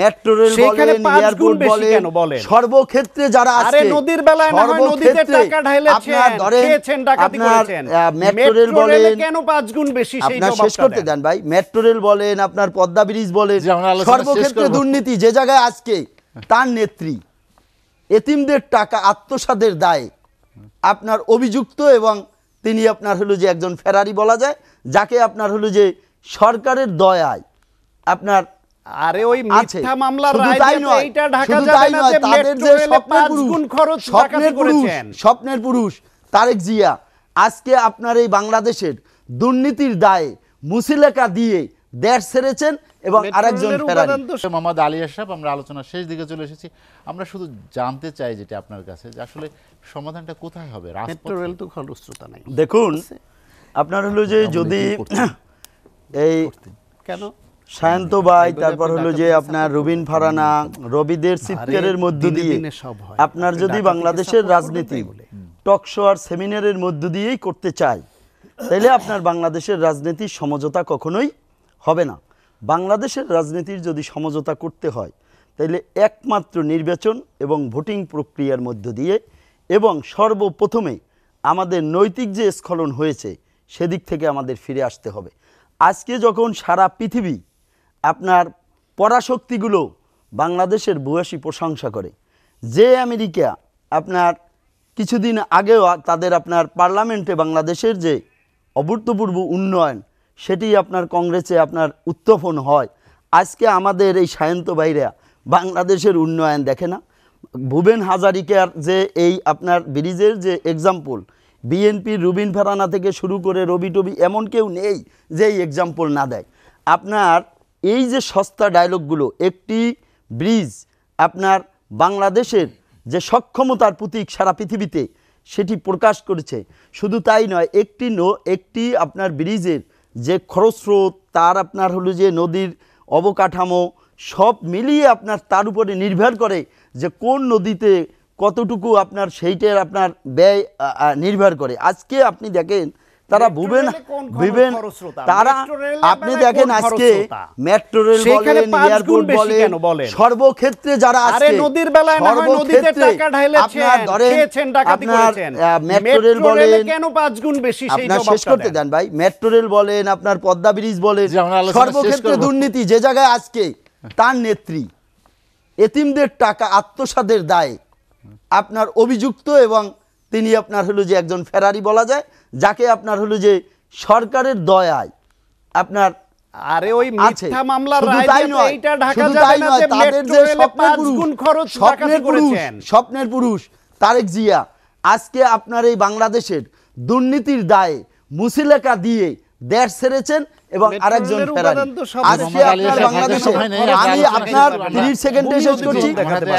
metro rail বলেন সর্বক্ষেত্রে যারা আরে নদীর বেলায় মেট্রো রেল বলেন কেন শেষ করতে দেন ভাই মেট্রো রেল বলেন আপনার পদ্মা ব্রিজ বলেন সর্বক্ষেত্রে দুর্নীতি যে জায়গায় আজকে তার নেত্রী এতিমদের টাকা আত্মসাদের দায় আপনার অভিযুক্ত এবং তিনি আপনার হলো যে একজন ফেরারি বলা যায় যাকে আপনার হলো যে সরকারের দয়ায় আপনার আরে ওই মিথ্যা মামলার এইটা ঢাকা যাবে না যে তাদের যে স্বপ্নের গুণ খরচ স্বপ্নের পুরুষ স্বপ্নের পুরুষ তারেক জিয়া আজকে আপনার এই বাংলাদেশের দুর্নীতির দায়ে মুসিলেকা দিয়ে দেশ ছেড়েছেন এবং আরেকজন মোহাম্মদ আলী আশরাফ আমরা আলোচনা শেষ দিকে চলে এসেছি আমরা শুধু জানতে চাই যেটা আপনার কাছে যে আসলে সমাধানটা কোথায় হবে মেট্রো তো খরস্রোতা নাই দেখুন আপনার হলো যে যদি এই কেন সায়ন্ত হ্যাঁ, ভাই তারপর হলো যে আপনার রবিন ফারানা রবিদের চিৎকারের মধ্য দিয়ে আপনার যদি বাংলাদেশের রাজনীতি টকশো আর সেমিনারের মধ্য দিয়েই করতে চাই তাহলে আপনার বাংলাদেশের রাজনীতির সমঝোতা কখনোই হবে না বাংলাদেশের রাজনীতির যদি সমঝোতা করতে হয় তাহলে একমাত্র নির্বাচন এবং ভোটিং প্রক্রিয়ার মধ্য দিয়ে এবং সর্বপ্রথমে আমাদের নৈতিক যে স্খলন হয়েছে সেদিক থেকে আমাদের ফিরে আসতে হবে আজকে যখন সারা পৃথিবী আপনার পরাশক্তিগুলো বাংলাদেশের ভূয়াসী প্রশংসা করে যে আমেরিকা আপনার কিছুদিন আগেও তাদের আপনার পার্লামেন্টে বাংলাদেশের যে অভূতপূর্ব উন্নয়ন সেটি আপনার কংগ্রেসে আপনার উত্থাপন হয় আজকে আমাদের এই সায়ন্ত ভাইরা বাংলাদেশের উন্নয়ন দেখে না ভুবেন হাজারিকার যে এই আপনার ব্রিজের যে এক্সাম্পল বিএনপির রুবিন ফেরানা থেকে শুরু করে রবি টবি এমন কেউ নেই যে এই এক্সাম্পল না দেয় আপনার এই যে সস্তা ডায়লগগুলো একটি ব্রিজ আপনার বাংলাদেশের যে সক্ষমতার প্রতীক সারা পৃথিবীতে সেটি প্রকাশ করেছে শুধু তাই নয় একটি নো একটি আপনার ব্রিজের যে খরস্রোত তার আপনার হলো যে নদীর অবকাঠামো সব মিলিয়ে আপনার তার উপরে নির্ভর করে যে কোন নদীতে কতটুকু আপনার সেইটার আপনার ব্যয় নির্ভর করে আজকে আপনি দেখেন তারা ভুবেন ভুবেন তারা আপনি দেখেন আজকে মেট্রো রেল বলে এয়ারপোর্ট বলে সর্বক্ষেত্রে যারা আছে আরে নদীর বেলায় না হয় নদীতে টাকা ঢাইলেছেন খেয়েছেন ডাকাতি করেছেন মেট্রো রেল বলে কেন পাঁচ গুণ বেশি সেই জবাব শেষ করতে দেন ভাই মেট্রো রেল বলেন আপনার পদ্মা ব্রিজ বলেন সর্বক্ষেত্রে দুর্নীতি যে জায়গায় আজকে তার নেত্রী এতিমদের টাকা আত্মসাদের দায় আপনার অভিযুক্ত এবং তিনি আপনার হলো যে একজন ফেরারি বলা যায় যাকে আপনার হলো যে সরকারের দয়ায় আপনার আরে ওই মিথ্যা মামলার রায় এইটা ঢাকা যাবে না যে তাদের যে স্বপ্নের পুরুষ খরচ স্বপ্নের পুরুষ স্বপ্নের পুরুষ তারেক জিয়া আজকে আপনার এই বাংলাদেশের দুর্নীতির দায়ে মুসিলেকা দিয়ে দেশ ছেড়েছেন এবং আরেকজন আজকে আপনার বাংলাদেশে আমি আপনার তিরিশ সেকেন্ডে শেষ করছি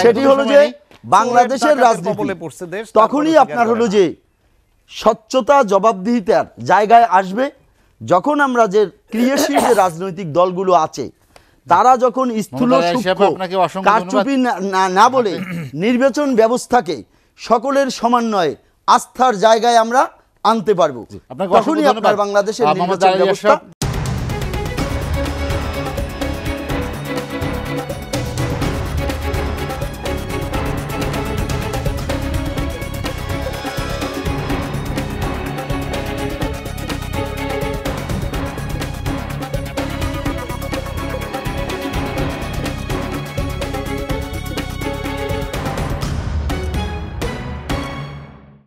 সেটি হলো যে বাংলাদেশের রাজনীতি তখনই আপনার হলো যে স্বচ্ছতা জবাবদিহিতার জায়গায় আসবে যখন আমরা যে ক্রিয়াশীল যে রাজনৈতিক দলগুলো আছে তারা যখন স্থূল কারচুপি না বলে নির্বাচন ব্যবস্থাকে সকলের সমন্বয়ে আস্থার জায়গায় আমরা আনতে পারবো তখনই আপনার বাংলাদেশের নির্বাচন ব্যবস্থা